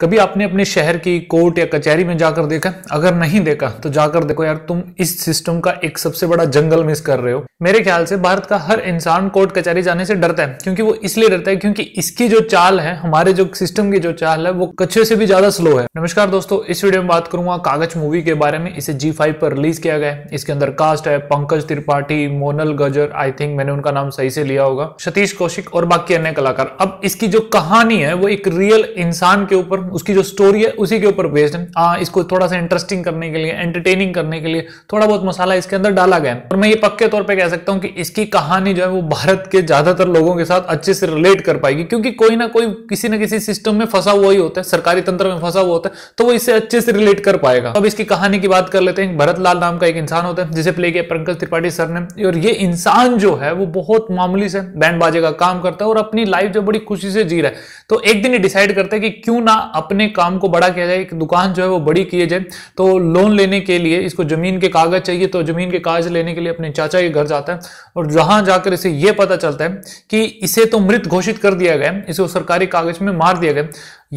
कभी आपने अपने शहर की कोर्ट या कचहरी में जाकर देखा अगर नहीं देखा तो जाकर देखो यार तुम इस सिस्टम का एक सबसे बड़ा जंगल मिस कर रहे हो मेरे ख्याल से भारत का हर इंसान कोर्ट कचहरी जाने से डरता है क्योंकि वो इसलिए डरता है क्योंकि इसकी जो चाल है हमारे जो सिस्टम की जो चाल है वो कच्चे से भी ज्यादा स्लो है नमस्कार दोस्तों इस वीडियो में बात करूंगा कागज मूवी के बारे में इसे जी फाइव पर रिलीज किया गया इसके अंदर कास्ट है पंकज त्रिपाठी मोनल गजर आई थिंक मैंने उनका नाम सही से लिया होगा सतीश कौशिक और बाकी अन्य कलाकार अब इसकी जो कहानी है वो एक रियल इंसान के ऊपर हम्म। उसकी जो स्टोरी है उसी के ऊपर बेस्ड है आ, हाँ, इसको थोड़ा सा इंटरेस्टिंग करने के लिए एंटरटेनिंग करने के लिए थोड़ा बहुत मसाला इसके अंदर डाला गया है और मैं ये पक्के तौर पर कह सकता हूँ कि इसकी कहानी जो है वो भारत के ज्यादातर लोगों के साथ अच्छे से रिलेट कर पाएगी क्योंकि कोई ना कोई किसी ना किसी सिस्टम में फंसा हुआ ही होता है सरकारी तंत्र में फंसा हुआ होता है तो वो इससे अच्छे से रिलेट कर पाएगा अब इसकी कहानी की बात कर लेते हैं भरत लाल नाम का एक इंसान होता है जिसे प्ले किया पंकज त्रिपाठी सर ने और ये इंसान जो है वो बहुत मामूली से बैंड बाजे का काम करता है और अपनी लाइफ जो बड़ी खुशी से जी रहा है तो एक दिन ये डिसाइड करता है कि क्यों ना अपने काम को बड़ा किया जाए एक दुकान जो है वो बड़ी किए जाए तो लोन लेने के लिए इसको जमीन के कागज चाहिए तो जमीन के कागज लेने के लिए अपने चाचा के घर जाता है और जहां जाकर इसे ये पता चलता है कि इसे तो मृत घोषित कर दिया गया इसे सरकारी कागज में मार दिया गया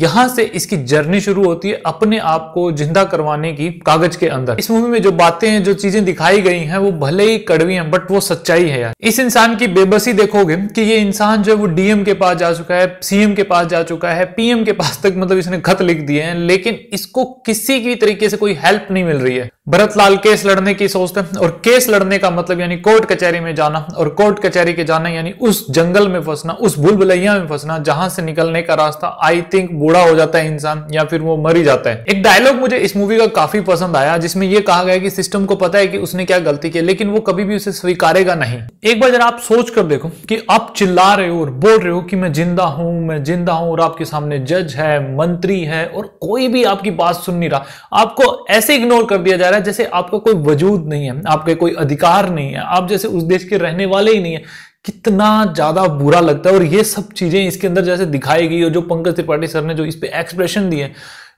यहां से इसकी जर्नी शुरू होती है अपने आप को जिंदा करवाने की कागज के अंदर इस मूवी में जो बातें हैं जो चीजें दिखाई गई हैं वो भले ही कड़वी हैं बट वो सच्चाई है यार इस इंसान की बेबसी देखोगे कि ये इंसान जो है वो डीएम के पास जा चुका है सीएम के पास जा चुका है पीएम के पास तक मतलब इसने खत लिख दिए हैं लेकिन इसको किसी भी तरीके से कोई हेल्प नहीं मिल रही है भरत लाल केस लड़ने की सोचते हैं और केस लड़ने का मतलब यानी कोर्ट कचहरी में जाना और कोर्ट कचहरी के जाना यानी उस जंगल में फंसना उस भूल में फंसना जहां से निकलने का रास्ता आई थिंक बूढ़ा हो जाता है इंसान या फिर वो मर ही जाता है एक डायलॉग मुझे इस मूवी का काफी पसंद आया जिसमें यह कहा गया कि सिस्टम को पता है कि उसने क्या गलती की लेकिन वो कभी भी उसे स्वीकारेगा नहीं एक बार जरा आप सोच कर देखो कि आप चिल्ला रहे हो और बोल रहे हो कि मैं जिंदा हूं मैं जिंदा हूं और आपके सामने जज है मंत्री है और कोई भी आपकी बात सुन नहीं रहा आपको ऐसे इग्नोर कर दिया जा रहा है जैसे आपका कोई वजूद नहीं है आपके कोई अधिकार नहीं है आप जैसे उस देश के रहने वाले ही नहीं है कितना ज्यादा बुरा लगता है और ये सब चीजें इसके अंदर जैसे दिखाई गई और जो पंकज त्रिपाठी सर ने जो इस पे एक्सप्रेशन दिए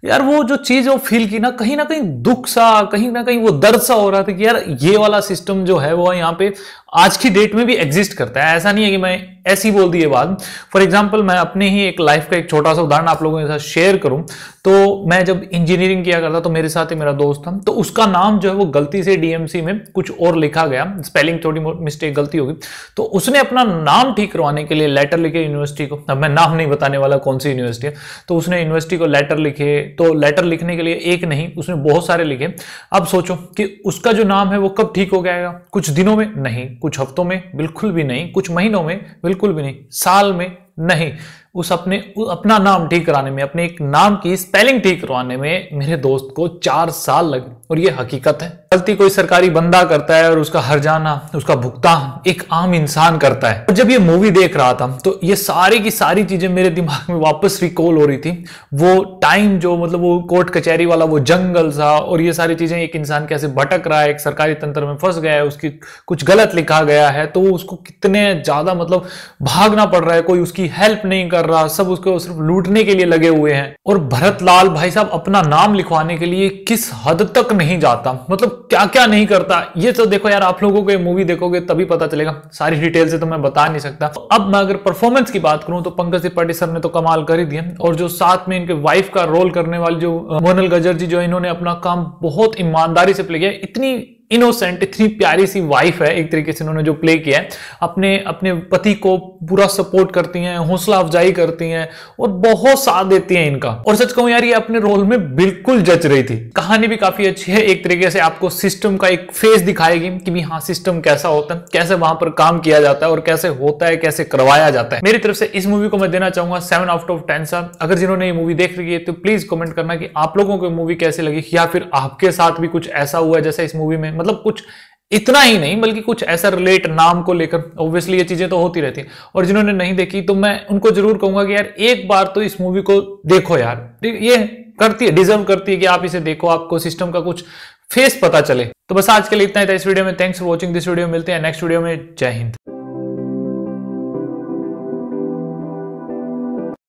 यार वो जो चीज वो फील की ना कहीं ना कहीं दुख सा कहीं ना कहीं वो दर्द सा हो रहा था कि यार ये वाला सिस्टम जो है वो यहाँ पे आज की डेट में भी एग्जिस्ट करता है ऐसा नहीं है कि मैं ऐसी बोल दी ये बात फॉर एग्जाम्पल मैं अपने ही एक लाइफ का एक छोटा सा उदाहरण आप लोगों के साथ शेयर करूं तो मैं जब इंजीनियरिंग किया करता तो मेरे साथ ही मेरा दोस्त था तो उसका नाम जो है वो गलती से डीएमसी में कुछ और लिखा गया स्पेलिंग थोड़ी मिस्टेक गलती होगी तो उसने अपना नाम ठीक करवाने के लिए लेटर लिखे यूनिवर्सिटी को अब मैं नाम नहीं बताने वाला कौन सी यूनिवर्सिटी है तो उसने यूनिवर्सिटी को लेटर लिखे तो लेटर लिखने के लिए एक नहीं उसने बहुत सारे लिखे अब सोचो कि उसका जो नाम है वो कब ठीक हो जाएगा कुछ दिनों में नहीं कुछ हफ्तों में बिल्कुल भी नहीं कुछ महीनों में बिल्कुल भी नहीं साल में नहीं उस अपने उस अपना नाम ठीक कराने में अपने एक नाम की स्पेलिंग ठीक करवाने में मेरे दोस्त को चार साल लगे और ये हकीकत है गलती कोई सरकारी बंदा करता है और उसका हर जाना उसका भुगतान एक आम इंसान करता है और जब ये मूवी देख रहा था तो ये सारी की सारी चीजें मेरे दिमाग में वापस रिकॉल हो रही थी वो टाइम जो मतलब वो कोर्ट कचहरी वाला वो जंगल सा और ये सारी चीजें एक इंसान कैसे भटक रहा है एक सरकारी तंत्र में फंस गया है उसकी कुछ गलत लिखा गया है तो उसको कितने ज्यादा मतलब भागना पड़ रहा है कोई उसकी हेल्प नहीं कर कर रहा सब उसको सिर्फ लूटने के लिए लगे हुए हैं और भरत लाल भाई साहब अपना नाम लिखवाने के लिए किस हद तक नहीं जाता मतलब क्या क्या नहीं करता ये तो देखो यार आप लोगों को ये मूवी देखोगे तभी पता चलेगा सारी डिटेल से तो मैं बता नहीं सकता तो अब मैं अगर परफॉर्मेंस की बात करूं तो पंकज त्रिपाठी सर ने तो कमाल कर ही दिया और जो साथ में इनके वाइफ का रोल करने वाली जो मोनल गजर जी जो इन्होंने अपना काम बहुत ईमानदारी से प्ले किया इतनी इनोसेंट इतनी प्यारी सी वाइफ है एक तरीके से इन्होंने जो प्ले किया है अपने अपने पति को पूरा सपोर्ट करती हैं हौसला अफजाई करती हैं और बहुत साथ देती हैं इनका और सच कहूं यार ये अपने रोल में बिल्कुल जच रही थी कहानी भी काफी अच्छी है एक तरीके से आपको सिस्टम का एक फेस दिखाएगी कि भी हाँ सिस्टम कैसा होता है कैसे वहां पर काम किया जाता है और कैसे होता है कैसे करवाया जाता है मेरी तरफ से इस मूवी को मैं देना चाहूंगा सेवन आउट ऑफ टेन सा अगर जिन्होंने ये मूवी देख रही है तो प्लीज कमेंट करना कि आप लोगों को मूवी कैसे लगी या फिर आपके साथ भी कुछ ऐसा हुआ है जैसे इस मूवी में मतलब कुछ इतना ही नहीं बल्कि कुछ ऐसा रिलेट नाम को लेकर ऑब्वियसली ये चीजें तो होती रहती हैं और जिन्होंने नहीं देखी तो मैं उनको जरूर कहूंगा कि यार एक बार तो इस मूवी को देखो यार ये करती है डिजर्व करती है कि आप इसे देखो आपको सिस्टम का कुछ फेस पता चले तो बस आज के लिए इतना ही था इस वीडियो में thanks for watching this video मिलते हैं नेक्स्ट वीडियो में जय हिंद